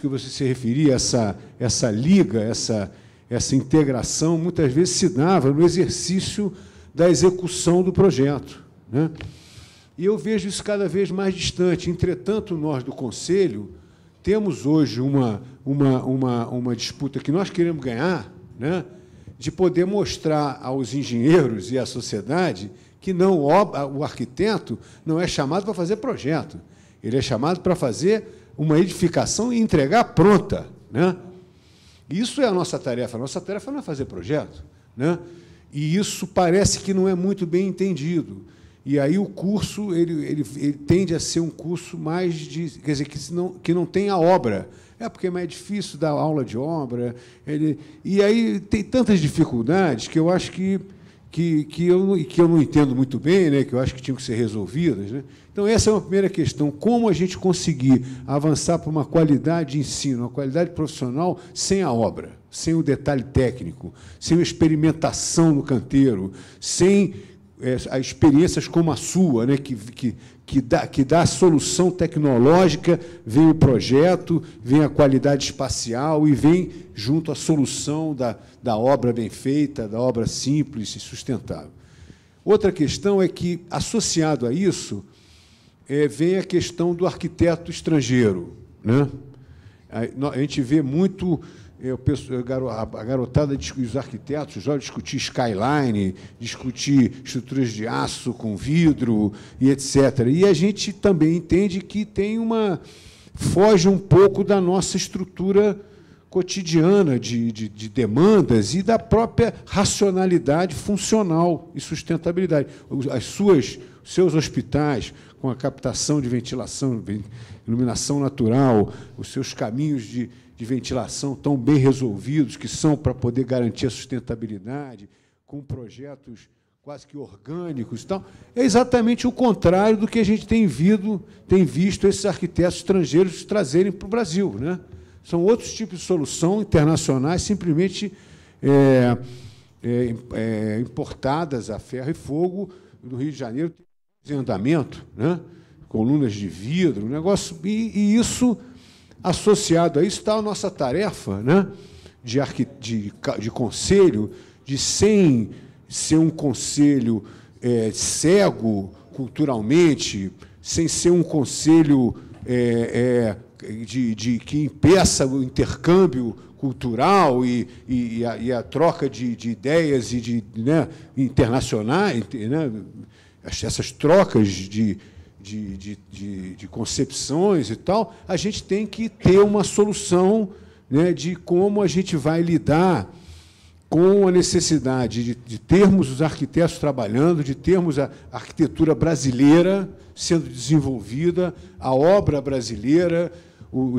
que você se referia, essa, essa liga, essa, essa integração, muitas vezes se dava no exercício da execução do projeto. Né? E eu vejo isso cada vez mais distante. Entretanto, nós do Conselho temos hoje uma, uma, uma, uma disputa que nós queremos ganhar, né? de poder mostrar aos engenheiros e à sociedade que não o arquiteto não é chamado para fazer projeto, ele é chamado para fazer uma edificação e entregar pronta. Né? Isso é a nossa tarefa. A nossa tarefa não é fazer projeto. Né? E isso parece que não é muito bem entendido. E aí o curso ele, ele, ele tende a ser um curso mais de. Quer dizer, que não, que não tem a obra. É porque é mais difícil dar aula de obra. Ele, e aí tem tantas dificuldades que eu acho que que, que, eu, que eu não entendo muito bem, né, que eu acho que tinham que ser resolvidas. Né? Então, essa é uma primeira questão: como a gente conseguir avançar para uma qualidade de ensino, uma qualidade profissional sem a obra, sem o detalhe técnico, sem a experimentação no canteiro, sem é, experiências como a sua, né, que, que, que dá, que dá solução tecnológica, vem o projeto, vem a qualidade espacial e vem junto a solução da, da obra bem feita, da obra simples e sustentável. Outra questão é que, associado a isso, é, vem a questão do arquiteto estrangeiro. Né? A, a gente vê muito eu a garotada, os arquitetos já discutir skyline, discutir estruturas de aço com vidro e etc. E a gente também entende que tem uma foge um pouco da nossa estrutura cotidiana de, de, de demandas e da própria racionalidade funcional e sustentabilidade. As suas, seus hospitais, com a captação de ventilação, iluminação natural, os seus caminhos de, de ventilação tão bem resolvidos, que são para poder garantir a sustentabilidade, com projetos quase que orgânicos e tal, é exatamente o contrário do que a gente tem, vido, tem visto esses arquitetos estrangeiros trazerem para o Brasil. Né? São outros tipos de solução internacionais, simplesmente é, é, é, importadas a ferro e fogo do Rio de Janeiro de andamento, né? colunas de vidro, um negócio. E, e, isso, associado a isso, está a nossa tarefa né? de, arqui, de, de conselho, de sem ser um conselho é, cego culturalmente, sem ser um conselho é, é, de, de, que impeça o intercâmbio cultural e, e, e, a, e a, troca de, de, ideias e de né, internacionais, né, essas trocas de, de, de, de, de concepções e tal, a gente tem que ter uma solução né, de como a gente vai lidar com a necessidade de, de, termos os arquitetos trabalhando, de termos a arquitetura brasileira sendo desenvolvida, a obra brasileira, o, o,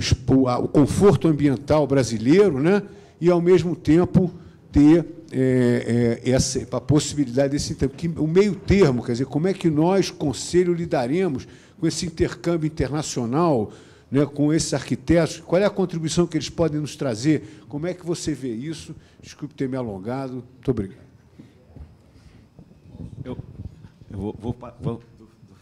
o conforto ambiental brasileiro, né? e, ao mesmo tempo, ter é, é, a possibilidade desse intercâmbio. O meio termo, quer dizer, como é que nós, Conselho, lidaremos com esse intercâmbio internacional, né, com esses arquitetos? Qual é a contribuição que eles podem nos trazer? Como é que você vê isso? Desculpe ter me alongado. Muito obrigado. Eu, eu vou, vou, vou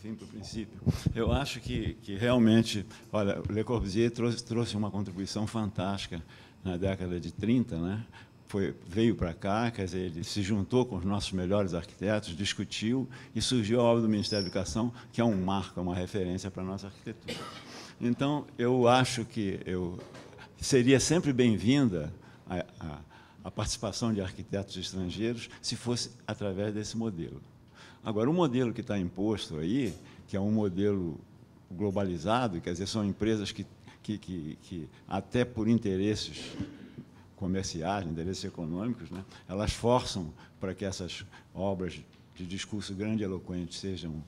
fim para o princípio. Eu acho que, que realmente, olha, Le Corbusier trouxe, trouxe uma contribuição fantástica na década de 30, né? foi, veio para cá, quer dizer, ele se juntou com os nossos melhores arquitetos, discutiu e surgiu a obra do Ministério da Educação, que é um marco, é uma referência para a nossa arquitetura. Então, eu acho que eu seria sempre bem-vinda a, a, a participação de arquitetos estrangeiros se fosse através desse modelo. Agora, o modelo que está imposto aí, que é um modelo globalizado, quer dizer, são empresas que, que, que, que até por interesses comerciais, interesses econômicos, né, elas forçam para que essas obras de discurso grande e eloquente sejam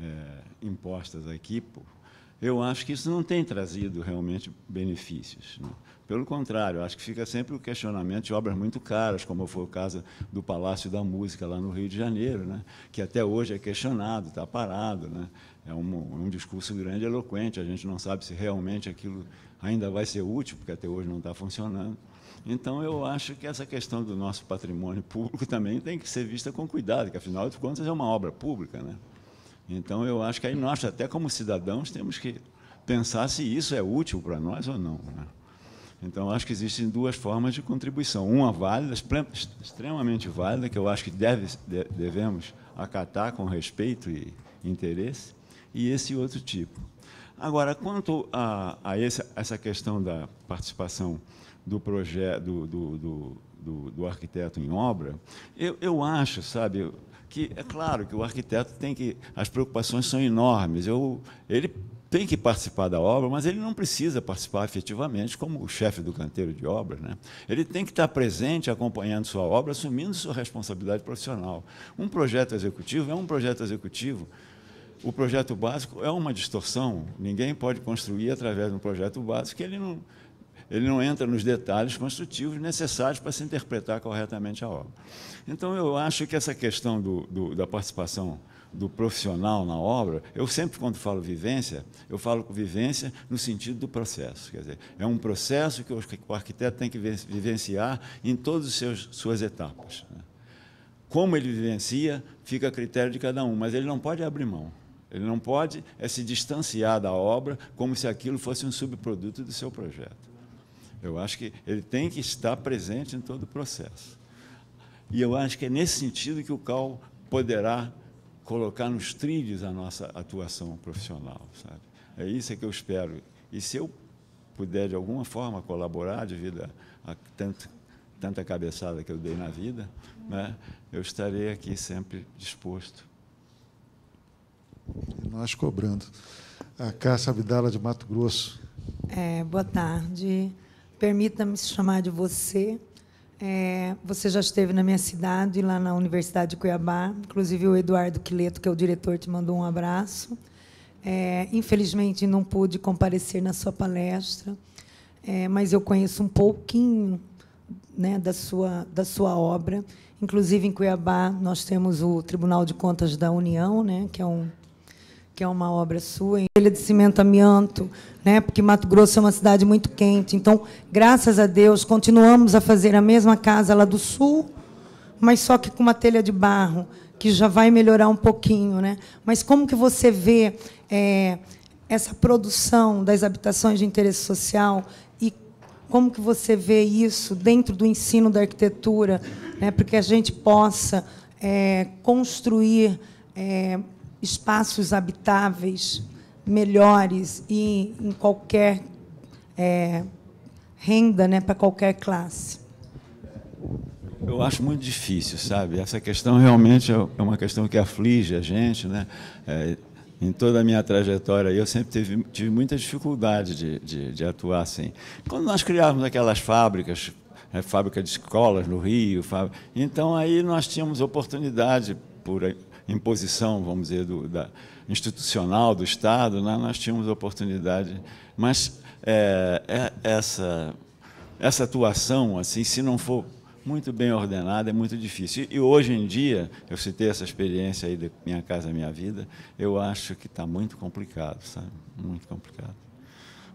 é, impostas aqui. Eu acho que isso não tem trazido realmente benefícios. Né? Pelo contrário, acho que fica sempre o questionamento de obras muito caras, como foi o caso do Palácio da Música lá no Rio de Janeiro, né? que até hoje é questionado, está parado. Né? É um, um, discurso grande e eloquente, a gente não sabe se realmente aquilo ainda vai ser útil, porque até hoje não está funcionando. Então, eu acho que essa questão do nosso patrimônio público também tem que ser vista com cuidado, que, afinal de contas, é uma obra pública. Né? Então, eu acho que aí nós, até como cidadãos, temos que pensar se isso é útil para nós ou não. Né? Então, acho que existem duas formas de contribuição. Uma válida, extremamente válida, que eu acho que deve, devemos acatar com respeito e interesse, e esse outro tipo. Agora, quanto a, a esse, essa questão da participação do projeto do, do, do, do, arquiteto em obra, eu, eu acho, sabe, que é claro que o arquiteto tem que as preocupações são enormes. Eu, ele tem que participar da obra, mas ele não precisa participar efetivamente como o chefe do canteiro de obra. Né? Ele tem que estar presente, acompanhando sua obra, assumindo sua responsabilidade profissional. Um projeto executivo é um projeto executivo. O projeto básico é uma distorção. Ninguém pode construir através de um projeto básico que ele não ele não entra nos detalhes construtivos necessários para se interpretar corretamente a obra. Então, eu acho que essa questão do, do, da participação do profissional na obra, eu sempre, quando falo vivência, eu falo com vivência no sentido do processo. Quer dizer, é um processo que o arquiteto tem que vivenciar em todas as suas etapas. Né? Como ele vivencia, fica a critério de cada um, mas ele não pode abrir mão. Ele não pode é se distanciar da obra como se aquilo fosse um subproduto do seu projeto. Eu acho que ele tem que estar presente em todo o processo. E eu acho que é nesse sentido que o CAL poderá colocar nos trilhos a nossa atuação profissional. Sabe? É isso que eu espero. E se eu puder, de alguma forma, colaborar devido a, a tanto, tanta cabeçada que eu dei na vida, né, eu estarei aqui sempre disposto. E nós cobrando. A Cássia Abdala, de Mato Grosso. É, boa tarde. Permita-me chamar de você. É, você já esteve na minha cidade, lá na Universidade de Cuiabá. Inclusive, o Eduardo Quileto, que é o diretor, te mandou um abraço. É, infelizmente, não pude comparecer na sua palestra, é, mas eu conheço um pouquinho né, da, sua, da sua obra. Inclusive, em Cuiabá, nós temos o Tribunal de Contas da União, né, que é um que é uma obra sua, em telha de cimento amianto, né? Porque Mato Grosso é uma cidade muito quente. Então, graças a Deus, continuamos a fazer a mesma casa lá do sul, mas só que com uma telha de barro, que já vai melhorar um pouquinho, né? Mas como que você vê é, essa produção das habitações de interesse social e como que você vê isso dentro do ensino da arquitetura, né? Porque a gente possa é, construir é, espaços habitáveis melhores e em qualquer é, renda né, para qualquer classe? Eu acho muito difícil, sabe? Essa questão realmente é, é uma questão que aflige a gente, né? É, em toda a minha trajetória, eu sempre tive, tive muita dificuldade de, de, de atuar assim. Quando nós criávamos aquelas fábricas é, fábrica de escolas no Rio. Então, aí nós tínhamos oportunidade por imposição, vamos dizer, do, da, institucional do Estado, né, nós tínhamos oportunidade. Mas é, é, essa, essa atuação, assim, se não for muito bem ordenada, é muito difícil. E, e hoje em dia, eu citei essa experiência aí da Minha Casa Minha Vida, eu acho que está muito complicado, sabe? Muito complicado.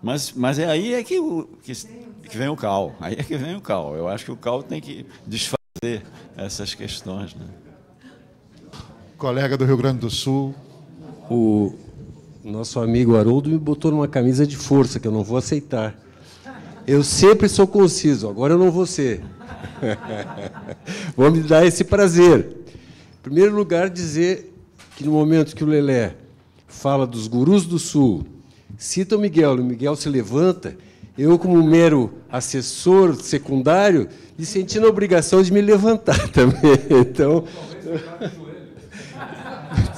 Mas, mas é aí é que, o, que, que vem o cal. Aí é que vem o cal. Eu acho que o cal tem que desfazer essas questões, né? colega do Rio Grande do Sul. O nosso amigo Haroldo me botou numa camisa de força que eu não vou aceitar. Eu sempre sou conciso, agora eu não vou ser. vou me dar esse prazer. Em primeiro lugar, dizer que no momento que o Lelé fala dos gurus do Sul, cita o Miguel, e o Miguel se levanta, eu, como mero assessor secundário, me senti na obrigação de me levantar também. Então.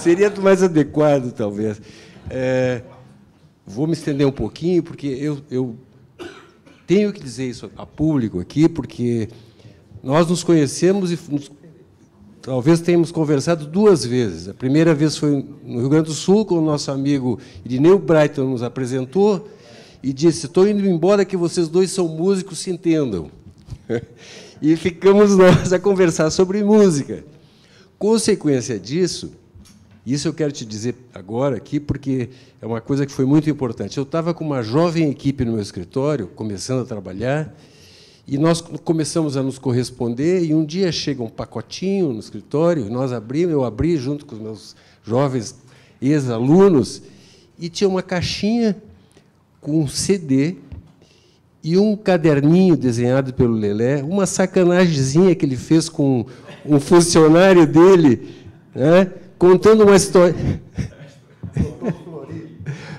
Seria mais adequado, talvez. É, vou me estender um pouquinho, porque eu, eu tenho que dizer isso a público aqui, porque nós nos conhecemos e nos, talvez tenhamos conversado duas vezes. A primeira vez foi no Rio Grande do Sul, quando o nosso amigo Irineu Brighton nos apresentou e disse: Estou indo embora, que vocês dois são músicos, se entendam. e ficamos nós a conversar sobre música. Consequência disso, isso eu quero te dizer agora aqui, porque é uma coisa que foi muito importante. Eu estava com uma jovem equipe no meu escritório, começando a trabalhar, e nós começamos a nos corresponder, e um dia chega um pacotinho no escritório, nós abrimos, eu abri junto com os meus jovens ex-alunos, e tinha uma caixinha com um CD e um caderninho desenhado pelo Lelé, uma sacanagemzinha que ele fez com um funcionário dele, né? contando uma história.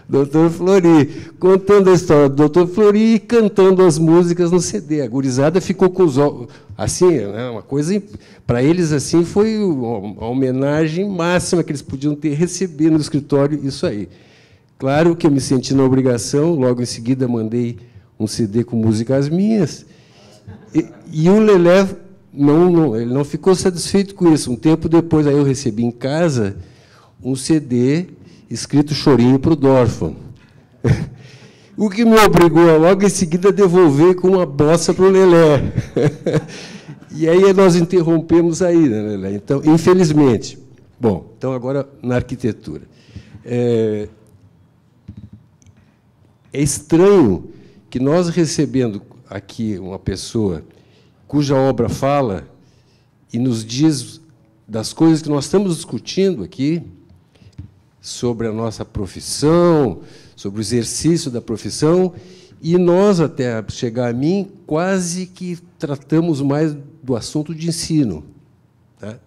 Doutor Flori, contando a história do Doutor Flori e cantando as músicas no CD. A gurizada ficou com os olhos. Assim, né, uma coisa. Para eles, assim, foi a homenagem máxima que eles podiam ter recebido no escritório, isso aí. Claro que eu me senti na obrigação, logo em seguida mandei um CD com músicas minhas. E, e o Lelé não, não, ele não ficou satisfeito com isso. Um tempo depois, aí eu recebi em casa um CD escrito Chorinho para o Dorfman. O que me obrigou a logo em seguida a devolver com uma bossa para o Lelé. E aí nós interrompemos aí, né, Lelé? Então, infelizmente. Bom, então agora na arquitetura. É, é estranho que nós recebendo aqui uma pessoa cuja obra fala e nos diz das coisas que nós estamos discutindo aqui, sobre a nossa profissão, sobre o exercício da profissão, e nós, até chegar a mim, quase que tratamos mais do assunto de ensino. Tá?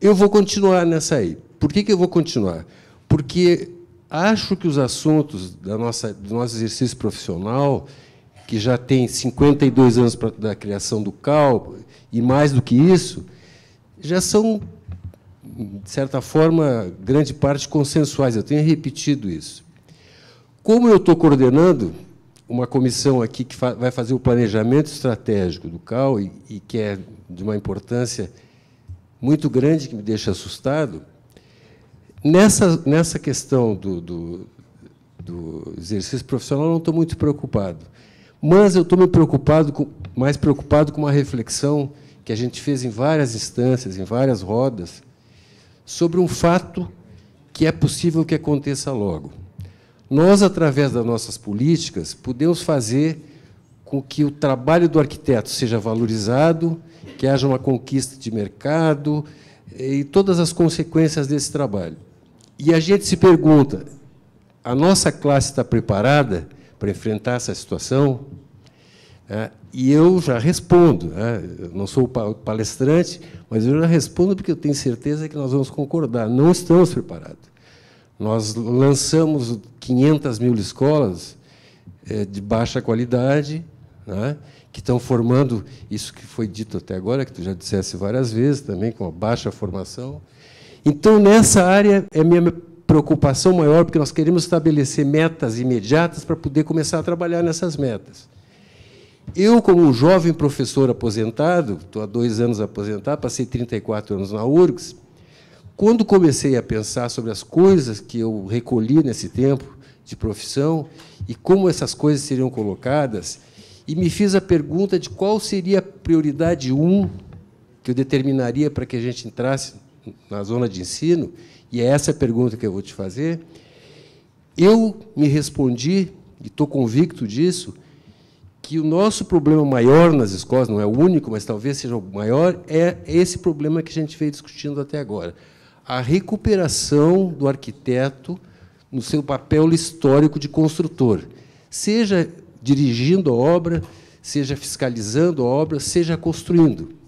Eu vou continuar nessa aí. Por que, que eu vou continuar? Porque acho que os assuntos da nossa, do nosso exercício profissional que já tem 52 anos da criação do CAL, e mais do que isso, já são, de certa forma, grande parte consensuais. Eu tenho repetido isso. Como eu estou coordenando uma comissão aqui que vai fazer o planejamento estratégico do CAL e que é de uma importância muito grande que me deixa assustado, nessa, nessa questão do, do, do exercício profissional não estou muito preocupado. Mas eu estou me preocupado com, mais preocupado com uma reflexão que a gente fez em várias instâncias, em várias rodas, sobre um fato que é possível que aconteça logo. Nós, através das nossas políticas, podemos fazer com que o trabalho do arquiteto seja valorizado, que haja uma conquista de mercado eh, e todas as consequências desse trabalho. E a gente se pergunta: a nossa classe está preparada para enfrentar essa situação? Né, e eu já respondo. Né, não sou palestrante, mas eu já respondo porque eu tenho certeza que nós vamos concordar. Não estamos preparados. Nós lançamos 500 mil escolas eh, de baixa qualidade, né, que estão formando isso que foi dito até agora, que tu já dissesse várias vezes também, com a baixa formação. Então, nessa área, é minha preocupação maior, porque nós queremos estabelecer metas imediatas para poder começar a trabalhar nessas metas. Eu, como um jovem professor aposentado, estou há dois anos aposentado, passei 34 anos na URGS, quando comecei a pensar sobre as coisas que eu recolhi nesse tempo de profissão e como essas coisas seriam colocadas, e me fiz a pergunta de qual seria a prioridade 1 um que eu determinaria para que a gente entrasse na zona de ensino, e é essa a pergunta que eu vou te fazer, eu me respondi, e estou convicto disso, que o nosso problema maior nas escolas, não é o único, mas talvez seja o maior, é esse problema que a gente veio discutindo até agora. A recuperação do arquiteto no seu papel histórico de construtor, seja dirigindo a obra, seja fiscalizando a obra, seja construindo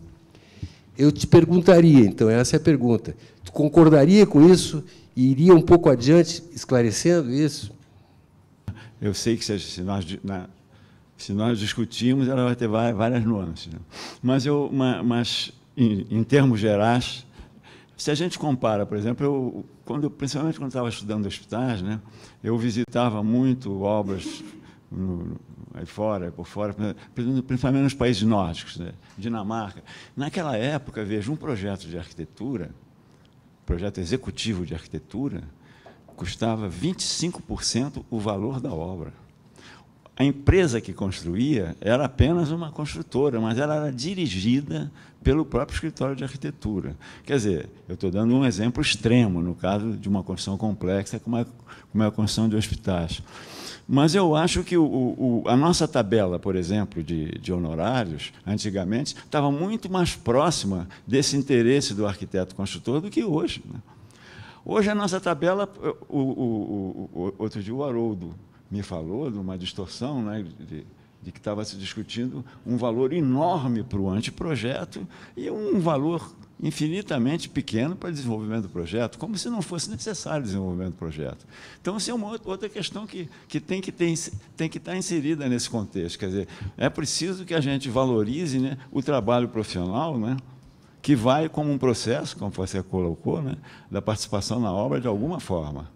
eu te perguntaria, então, essa é a pergunta. Tu concordaria com isso e iria um pouco adiante esclarecendo isso? Eu sei que se nós, na, se nós discutirmos, ela vai ter várias nuances. Né? Mas, eu, mas em, em, termos gerais, se a gente compara, por exemplo, eu, quando, principalmente quando estava estudando hospitais, né, eu visitava muito obras no, aí fora, por fora, principalmente nos países nórdicos, né? Dinamarca. Naquela época, veja, um projeto de arquitetura, projeto executivo de arquitetura, custava 25% o valor da obra. A empresa que construía era apenas uma construtora, mas ela era dirigida pelo próprio escritório de arquitetura. Quer dizer, eu estou dando um exemplo extremo, no caso de uma construção complexa, como é, como é a construção de hospitais. Mas eu acho que o, o, a nossa tabela, por exemplo, de, de honorários, antigamente, estava muito mais próxima desse interesse do arquiteto construtor do que hoje. Né? Hoje a nossa tabela, o, o, outro dia o Haroldo me falou de uma distorção né, de, de que estava se discutindo um valor enorme para o anteprojeto e um valor infinitamente pequeno para desenvolvimento do projeto, como se não fosse necessário desenvolvimento do projeto. Então, isso é uma outra questão que, que, tem, que ter, tem que estar inserida nesse contexto. Quer dizer, é preciso que a gente valorize né, o trabalho profissional, né, que vai como um processo, como você colocou, né, da participação na obra de alguma forma.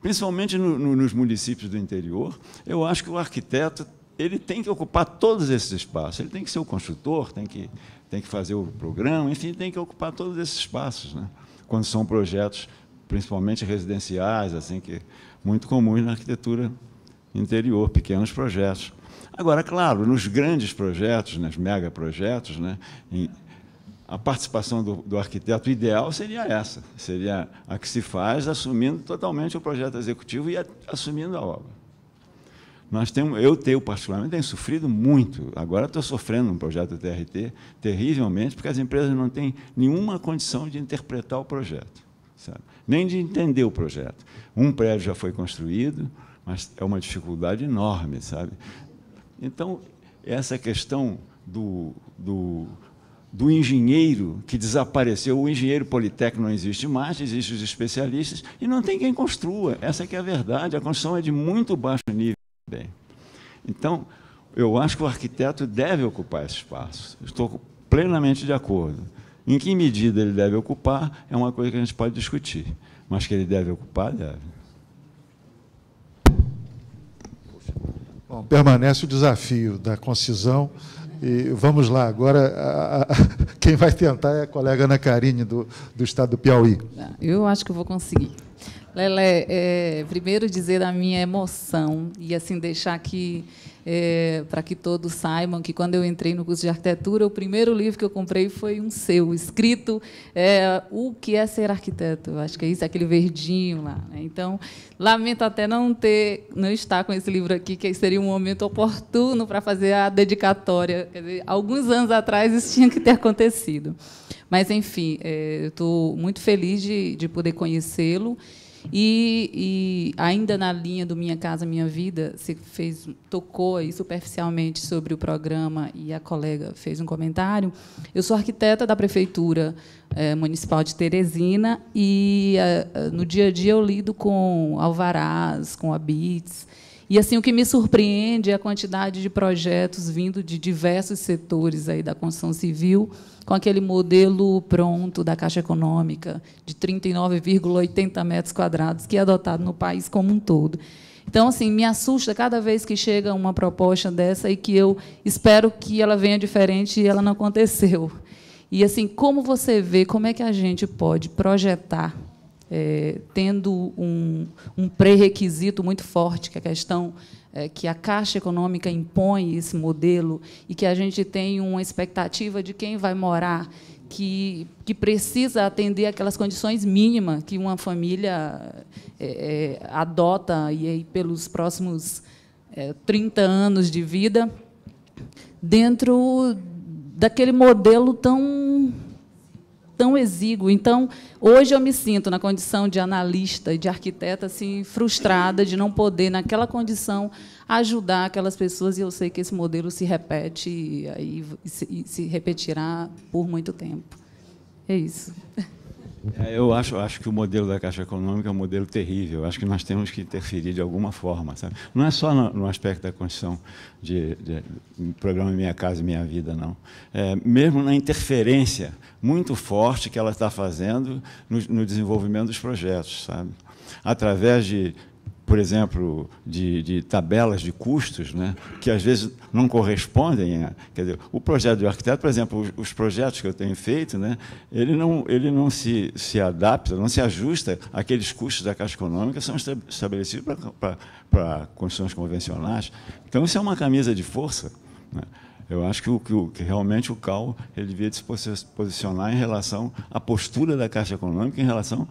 Principalmente no, no, nos municípios do interior, eu acho que o arquiteto ele tem que ocupar todos esses espaços. Ele tem que ser o construtor, tem que tem que fazer o programa, enfim, tem que ocupar todos esses espaços, né? quando são projetos, principalmente residenciais, assim, que é muito comuns na arquitetura interior, pequenos projetos. Agora, claro, nos grandes projetos, nos megaprojetos, né, a participação do, do, arquiteto ideal seria essa, seria a que se faz assumindo totalmente o projeto executivo e a, assumindo a obra. Nós temos, eu tenho particularmente tenho sofrido muito. Agora estou sofrendo um projeto TRT terrivelmente, porque as empresas não têm nenhuma condição de interpretar o projeto, sabe? nem de entender o projeto. Um prédio já foi construído, mas é uma dificuldade enorme, sabe? Então essa questão do, do do engenheiro que desapareceu. O engenheiro politécnico não existe mais, existem os especialistas, e não tem quem construa. Essa é a verdade. A construção é de muito baixo nível. Bem, então, eu acho que o arquiteto deve ocupar esse espaço. Estou plenamente de acordo. Em que medida ele deve ocupar é uma coisa que a gente pode discutir, mas que ele deve ocupar, deve. Bom, permanece o desafio da concisão. E vamos lá, agora a, a, quem vai tentar é a colega Ana Carine, do, do estado do Piauí. Eu acho que vou conseguir. Lele, é, primeiro dizer da minha emoção e assim deixar aqui é, para que todos saibam que quando eu entrei no curso de arquitetura, o primeiro livro que eu comprei foi um seu, escrito é, O que é ser arquiteto? Acho que é isso, aquele verdinho lá. Né? Então, lamento até não ter, não estar com esse livro aqui, que seria um momento oportuno para fazer a dedicatória. Dizer, alguns anos atrás isso tinha que ter acontecido. Mas, enfim, é, estou muito feliz de, de poder conhecê-lo. E, e, ainda na linha do Minha Casa Minha Vida, você fez, tocou aí superficialmente sobre o programa e a colega fez um comentário. Eu sou arquiteta da Prefeitura eh, Municipal de Teresina e eh, eh, no dia a dia eu lido com alvarás, com habites, e assim o que me surpreende é a quantidade de projetos vindo de diversos setores aí da construção civil, com aquele modelo pronto da Caixa Econômica de 39,80 metros quadrados que é adotado no país como um todo. Então, assim, me assusta cada vez que chega uma proposta dessa e que eu espero que ela venha diferente e ela não aconteceu. E, assim, como você vê, como é que a gente pode projetar é, tendo um, um pré-requisito muito forte, que é a questão é, que a Caixa Econômica impõe esse modelo e que a gente tem uma expectativa de quem vai morar que, que, precisa atender aquelas condições mínimas que uma família é, é, adota e aí, pelos próximos é, 30 anos de vida, dentro daquele modelo tão tão exíguo. Então, hoje eu me sinto na condição de analista e de arquiteta assim frustrada de não poder naquela condição ajudar aquelas pessoas e eu sei que esse modelo se repete e, aí, se, se repetirá por muito tempo. É isso. É, eu acho, acho que o modelo da Caixa Econômica é um modelo terrível. acho que nós temos que interferir de alguma forma. Sabe? Não é só no, no aspecto da condição de, de, de, programa Minha Casa Minha Vida, não. É, mesmo na interferência muito forte que ela está fazendo no, no desenvolvimento dos projetos, sabe? através de por exemplo, de, de, tabelas de custos, né, que às vezes não correspondem. A, quer dizer, o projeto do arquiteto, por exemplo, os, os, projetos que eu tenho feito, né, ele não, ele não se, se adapta, não se ajusta àqueles custos da Caixa Econômica que são estabelecidos para condições convencionais. Então, isso é uma camisa de força. Né? Eu acho que, o, que, o, que realmente o CAL ele devia se posicionar em relação à postura da Caixa Econômica, em relação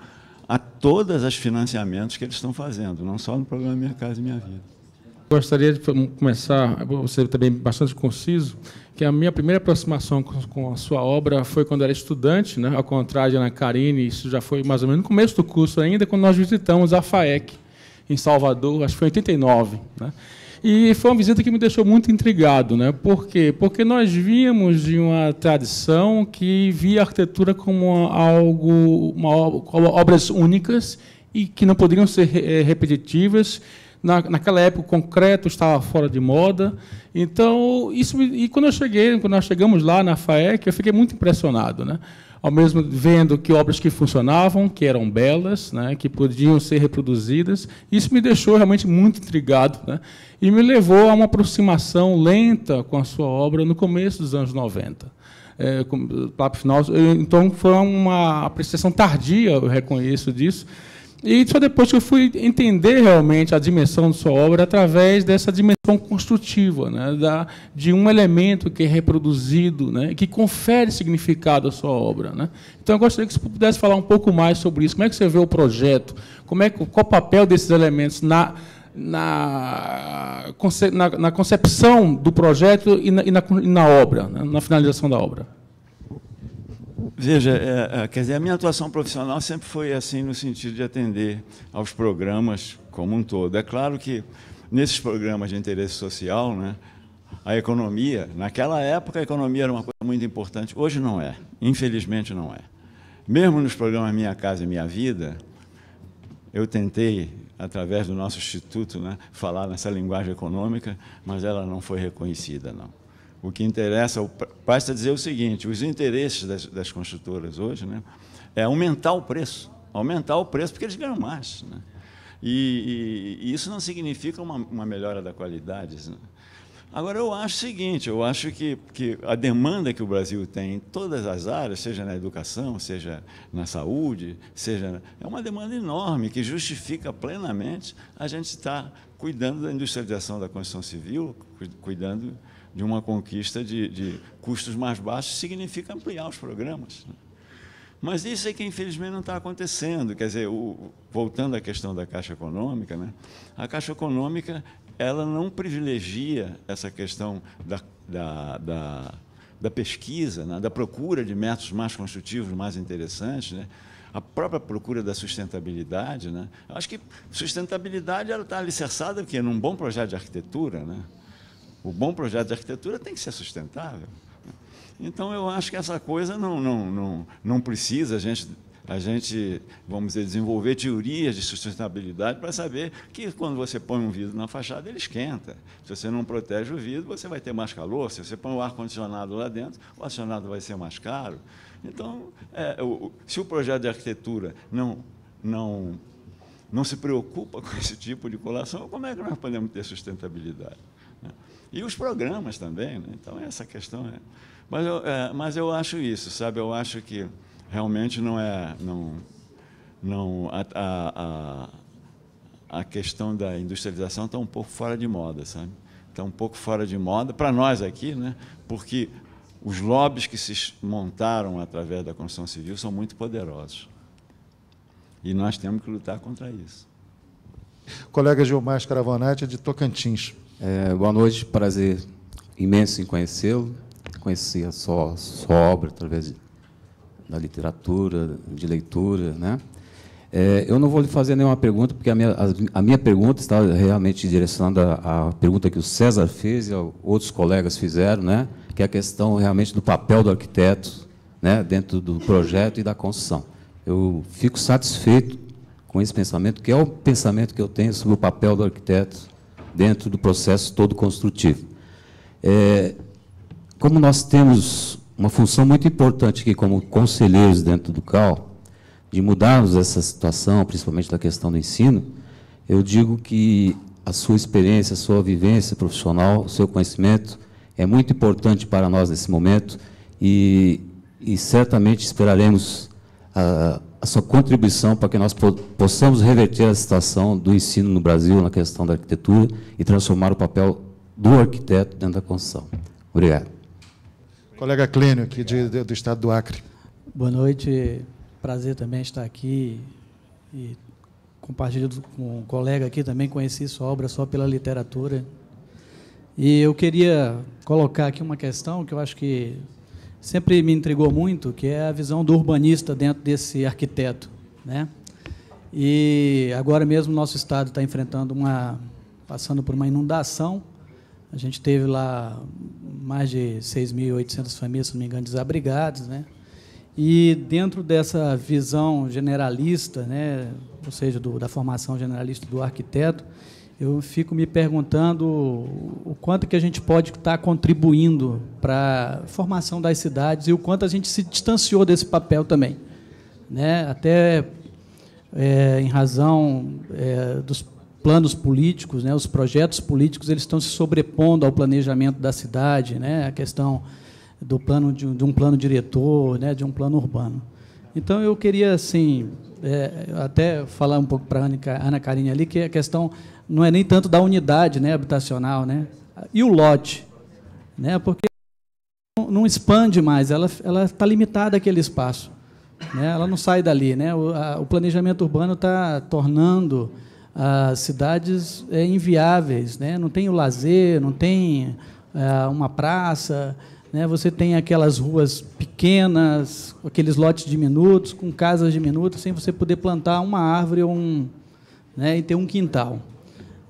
a todas as financiamentos que eles estão fazendo, não só no programa Minha Casa e Minha Vida. Gostaria de começar, você também bastante conciso, que a minha primeira aproximação com a sua obra foi quando eu era estudante, né? ao contrário de Ana Karine, isso já foi mais ou menos no começo do curso ainda, quando nós visitamos a FAEC, em Salvador, acho que foi em 89. Né? E foi uma visita que me deixou muito intrigado. Né? Por quê? Porque nós víamos de uma tradição que via a arquitetura como algo, uma, obras únicas e que não poderiam ser eh, repetitivas. Na, naquela época, o concreto estava fora de moda. Então, isso e quando eu cheguei, quando nós chegamos lá na FAEC, eu fiquei muito impressionado, né? ao mesmo vendo que obras que funcionavam, que eram belas, né, que podiam ser reproduzidas. Isso me deixou realmente muito intrigado né, e me levou a uma aproximação lenta com a sua obra no começo dos anos 90. É, com, final, então foi uma apreciação tardia, eu reconheço disso, e só depois que eu fui entender realmente a dimensão de sua obra através dessa dimensão construtiva, né, da, de um elemento que é reproduzido, né, que confere significado à sua obra. Né. Então, eu gostaria que você pudesse falar um pouco mais sobre isso. Como é que você vê o projeto? Como é, qual o papel desses elementos na, na, na, na concepção do projeto e na, e na, na obra, né, na finalização da obra? Veja, é, é, quer dizer, a minha atuação profissional sempre foi assim no sentido de atender aos programas como um todo. É claro que nesses programas de interesse social, né, a economia, naquela época a economia era uma coisa muito importante, hoje não é, infelizmente não é. Mesmo nos programas Minha Casa e Minha Vida, eu tentei, através do nosso instituto, né, falar nessa linguagem econômica, mas ela não foi reconhecida, não. O que interessa, basta dizer o seguinte: os interesses das, das construtoras hoje né, é aumentar o preço. Aumentar o preço porque eles ganham mais. Né? E, e, e, isso não significa uma, uma melhora da qualidade. Né? Agora, eu acho o seguinte: eu acho que, que a demanda que o Brasil tem em todas as áreas, seja na educação, seja na saúde, seja. É uma demanda enorme que justifica plenamente a gente estar cuidando da industrialização da construção civil, cuidando de uma conquista de, de custos mais baixos, significa ampliar os programas. Né? Mas isso é que, infelizmente, não está acontecendo. Quer dizer, o, voltando à questão da Caixa Econômica, né? a Caixa Econômica ela não privilegia essa questão da, da, da, da pesquisa, né? da procura de métodos mais construtivos, mais interessantes, né? a própria procura da sustentabilidade. Né? Eu acho que sustentabilidade está alicerçada porque num bom projeto de arquitetura. Né? O bom projeto de arquitetura tem que ser sustentável. Então, eu acho que essa coisa não, não, não, não precisa a gente a gente, vamos dizer, desenvolver teorias de sustentabilidade para saber que quando você põe um vidro na fachada, ele esquenta. Se você não protege o vidro, você vai ter mais calor. Se você põe o ar-condicionado lá dentro, o ar-condicionado vai ser mais caro. Então, é, o, se o projeto de arquitetura não, não, não se preocupa com esse tipo de colação, como é que nós podemos ter sustentabilidade? Né? E os programas também. Né? Então, essa questão é. Mas eu, é, mas eu acho isso, sabe? Eu acho que realmente não é. Não, não, a, a, a, a questão da industrialização está um pouco fora de moda, sabe? Está um pouco fora de moda para nós aqui, né? porque os lobbies que se montaram através da construção civil são muito poderosos. E nós temos que lutar contra isso. Colega Gilmar Caravanati, de Tocantins. É, boa noite, prazer imenso em conhecê-lo. Conhecia só sua obra através de da literatura, de leitura. Né? É, eu não vou lhe fazer nenhuma pergunta, porque a minha, a, minha pergunta está realmente direcionada à pergunta que o César fez e outros colegas fizeram, né? que é a questão realmente do papel do arquiteto né? dentro do projeto e da construção. Eu fico satisfeito com esse pensamento, que é o pensamento que eu tenho sobre o papel do arquiteto dentro do processo todo construtivo. É, como nós temos uma função muito importante aqui como conselheiros dentro do CAL, de mudarmos essa situação, principalmente da questão do ensino, eu digo que a sua experiência, a sua vivência profissional, o seu conhecimento é muito importante para nós nesse momento e, e certamente esperaremos a, a, sua contribuição para que nós possamos reverter a situação do ensino no Brasil na questão da arquitetura e transformar o papel do arquiteto dentro da construção. Obrigado. Colega Clênio, aqui de, de, do estado do Acre. Boa noite, prazer também estar aqui e compartilhando com um colega aqui também, conheci sua obra só pela literatura. E eu queria colocar aqui uma questão que eu acho que sempre me intrigou muito, que é a visão do urbanista dentro desse arquiteto, né? E agora mesmo nosso estado está enfrentando uma, passando por uma inundação. A gente teve lá mais de 6.800 famílias, se não me engano, desabrigadas, né? E dentro dessa visão generalista, né, ou seja, do, da formação generalista do arquiteto, eu fico me perguntando o quanto que a gente pode estar contribuindo para a formação das cidades e o quanto a gente se distanciou desse papel também, né? Até é, em razão é, dos planos políticos, né, os projetos políticos, eles estão se sobrepondo ao planejamento da cidade, né, a questão do plano de, de um plano diretor, né, de um plano urbano. Então eu queria assim é, até falar um pouco para a Ana Carinha ali que a questão não é nem tanto da unidade, né, habitacional, né, e o lote, né, porque não expande mais, ela ela está limitada àquele espaço, né, ela não sai dali, né, o, a, o planejamento urbano está tornando as cidades é, inviáveis, né? Não tem o lazer, não tem é, uma praça, né? Você tem aquelas ruas pequenas, aqueles lotes diminutos, com casas diminutas, sem você poder plantar uma árvore ou um, né? E ter um quintal.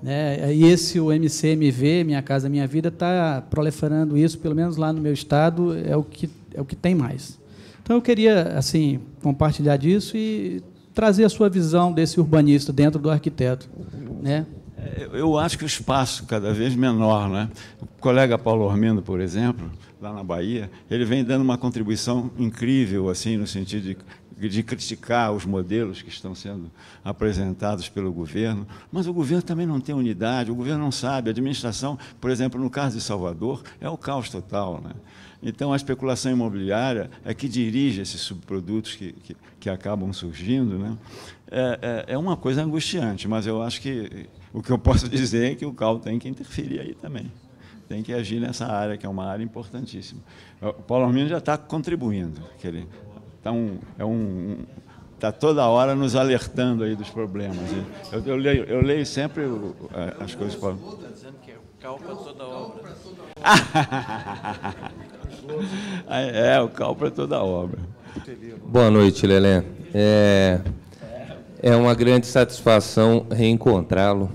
Né? E esse o MCMV, Minha Casa Minha Vida, está proliferando isso, pelo menos lá no meu estado, é o que, é o que tem mais. Então eu queria assim compartilhar disso e trazer a sua visão desse urbanista dentro do arquiteto. Né? É, eu acho que o espaço cada vez menor. Né? O colega Paulo Ormendo, por exemplo, lá na Bahia, ele vem dando uma contribuição incrível, assim, no sentido de, de criticar os modelos que estão sendo apresentados pelo governo. Mas o governo também não tem unidade, o governo não sabe. A administração, por exemplo, no caso de Salvador, é o caos total. Né? Então, a especulação imobiliária é que dirige esses subprodutos que, que, que acabam surgindo. Né? É, é, é, uma coisa angustiante, mas eu acho que o que eu posso dizer é que o CAL tem que interferir aí também. Tem que agir nessa área, que é uma área importantíssima. O Paulo Armino já está contribuindo. Que ele tá um, é um, está toda hora nos alertando aí dos problemas. Né? Eu, eu, leio, eu leio sempre o, as coisas. É Para... Calpa toda obra. é, o cal para toda a obra. Boa noite, Lelê. É, é uma grande satisfação reencontrá-lo.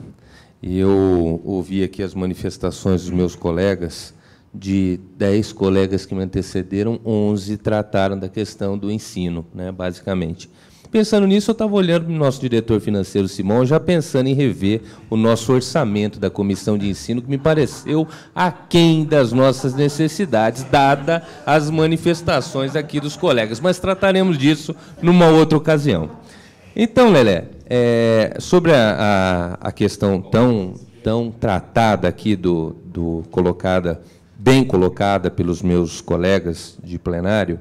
E eu ouvi aqui as manifestações dos meus colegas, de dez colegas que me antecederam, onze trataram da questão do ensino, né, basicamente. Pensando nisso, eu estava olhando para o nosso diretor financeiro Simão, já pensando em rever o nosso orçamento da comissão de ensino, que me pareceu aquém das nossas necessidades, dada as manifestações aqui dos colegas. Mas trataremos disso numa outra ocasião. Então, Lelé, é, sobre a, a, a, questão tão, tão tratada aqui, do, do colocada, bem colocada pelos meus colegas de plenário,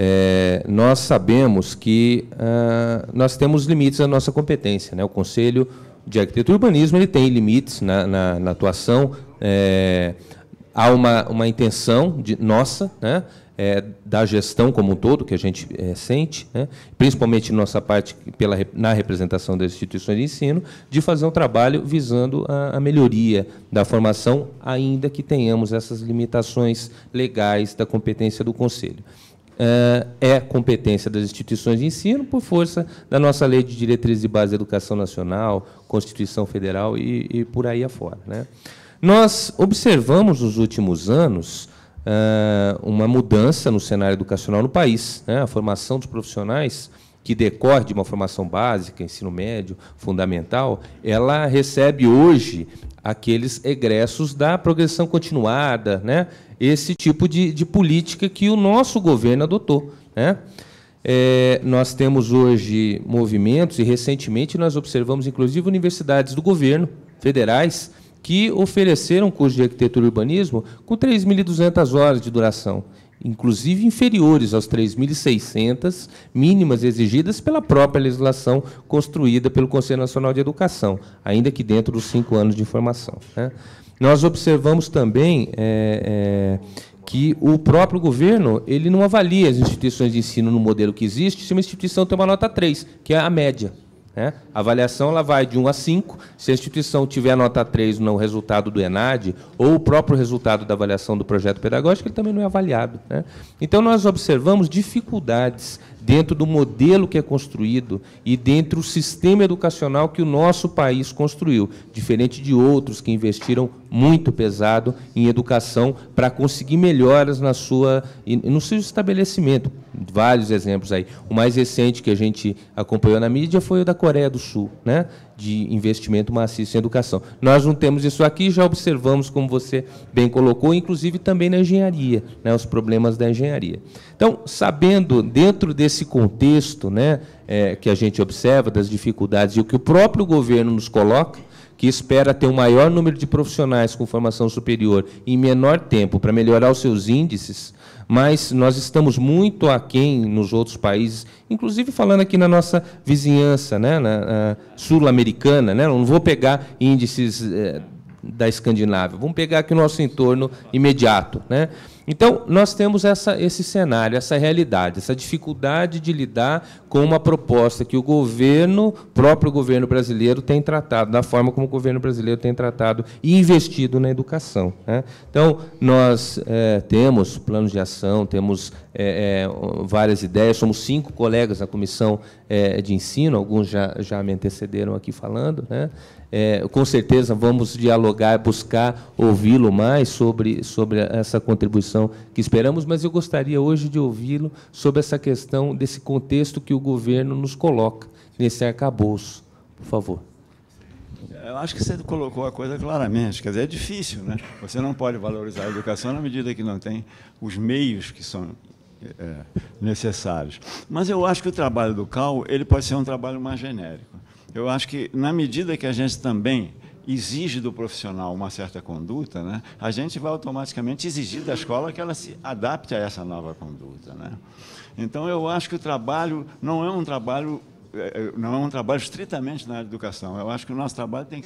é, nós sabemos que uh, nós temos limites à nossa competência. Né? O Conselho de Arquitetura e Urbanismo ele tem limites na, na, na atuação. É, há uma, uma intenção de, nossa, né? É, da gestão como um todo, que a gente é, sente, né? principalmente nossa parte pela, na representação das instituições de ensino, de fazer um trabalho visando a, a, melhoria da formação, ainda que tenhamos essas limitações legais da competência do Conselho. Eh, é competência das instituições de ensino por força da nossa lei de diretrizes e base da educação nacional, Constituição Federal e, e por aí afora. Né? Nós observamos nos últimos anos eh, uma mudança no cenário educacional no país. Né? A formação dos profissionais que decorre de uma formação básica, ensino médio, fundamental, ela recebe hoje aqueles egressos da progressão continuada, né? esse tipo de, de política que o nosso governo adotou. Né? É, nós temos hoje movimentos, e recentemente nós observamos, inclusive, universidades do governo federais que ofereceram curso de arquitetura e urbanismo com 3.200 horas de duração inclusive inferiores aos 3.600 mínimas exigidas pela própria legislação construída pelo Conselho Nacional de Educação, ainda que dentro dos cinco anos de formação. Né? Nós observamos também é, é, que o próprio governo ele não avalia as instituições de ensino no modelo que existe se uma instituição tem uma nota 3, que é a média. Né? A avaliação ela vai de 1 a 5. Se a instituição tiver nota 3 no resultado do ENAD, ou o próprio resultado da avaliação do projeto pedagógico, ele também não é avaliado. Né? Então, nós observamos dificuldades dentro do modelo que é construído e dentro do sistema educacional que o nosso país construiu, diferente de outros que investiram muito pesado em educação para conseguir melhoras na sua no seu estabelecimento. Vários exemplos aí. O mais recente que a gente acompanhou na mídia foi o da Coreia do Sul, né? de investimento maciço em educação. Nós não temos isso aqui, já observamos, como você bem colocou, inclusive também na engenharia, né, os problemas da engenharia. Então, sabendo, dentro desse contexto né, é, que a gente observa, das dificuldades e o que o próprio governo nos coloca, que espera ter o um maior número de profissionais com formação superior em menor tempo para melhorar os seus índices, mas nós estamos muito aquém nos outros países, inclusive falando aqui na nossa vizinhança né, sul-americana. Né, não vou pegar índices é, da Escandinávia, vamos pegar aqui o nosso entorno imediato. Né, então, nós temos essa, esse cenário, essa realidade, essa dificuldade de lidar com uma proposta que o governo, próprio governo brasileiro, tem tratado, da forma como o governo brasileiro tem tratado e investido na educação. Né? Então, nós é, temos planos de ação, temos é, é, várias ideias, somos cinco colegas na comissão de ensino, alguns já, já me antecederam aqui falando, né? É, com certeza vamos dialogar, buscar ouvi-lo mais sobre, sobre essa contribuição que esperamos, mas eu gostaria hoje de ouvi-lo sobre essa questão desse contexto que o governo nos coloca nesse arcabouço. Por favor. Eu acho que você colocou a coisa claramente. Quer dizer, é difícil, né? Você não pode valorizar a educação na medida que não tem os meios que são é, necessários. Mas eu acho que o trabalho do CAL ele pode ser um trabalho mais genérico eu acho que na medida que a gente também exige do profissional uma certa conduta, né, a gente vai automaticamente exigir da escola que ela se adapte a essa nova conduta. Né? Então, eu acho que o trabalho não é um trabalho eh, eh, não é um trabalho estritamente na educação. Eu acho que o nosso trabalho tem que